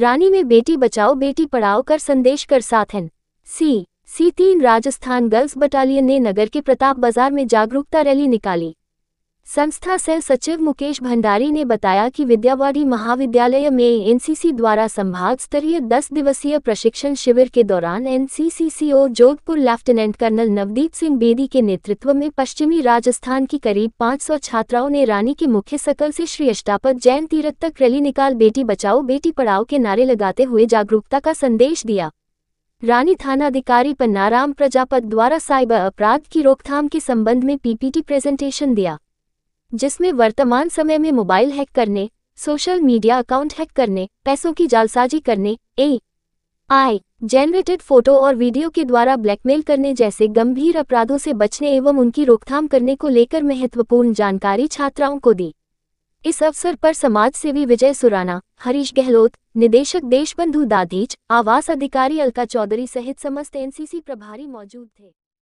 रानी में बेटी बचाओ बेटी पढ़ाओ कर संदेश कर हैं सी सी तीन राजस्थान गर्ल्स बटालियन ने नगर के प्रताप बाजार में जागरूकता रैली निकाली संस्था सेल सचिव मुकेश भंडारी ने बताया कि विद्यावाड़ी महाविद्यालय में एनसीसी द्वारा संभाग स्तरीय दस दिवसीय प्रशिक्षण शिविर के दौरान NCC CO Jodhpur lieutenant colonel Navdeep Singh Bedi के नेतृत्व में पश्चिमी राजस्थान की करीब 500 छात्राओं ने रानी के मुख्य सकल से श्री अष्टापद जैन तीरथ तक रैली निकाल बेटी बचाओ बेटी पढ़ाओ के नारे लगाते हुए जागरूकता का संदेश दिया रानी थानाधिकारी पन्नाराम प्रजापत द्वारा साइबर अपराध की रोकथाम के संबंध में पीपीटी प्रेजेंटेशन दिया जिसमें वर्तमान समय में मोबाइल हैक करने सोशल मीडिया अकाउंट हैक करने पैसों की जालसाजी करने ए आई जेनरेटेड फोटो और वीडियो के द्वारा ब्लैकमेल करने जैसे गंभीर अपराधों से बचने एवं उनकी रोकथाम करने को लेकर महत्वपूर्ण जानकारी छात्राओं को दी इस अवसर पर समाज सेवी विजय सुराना हरीश गहलोत निदेशक देशबंधु दादीच आवास अधिकारी अलका चौधरी सहित समस्त एनसीसी प्रभारी मौजूद थे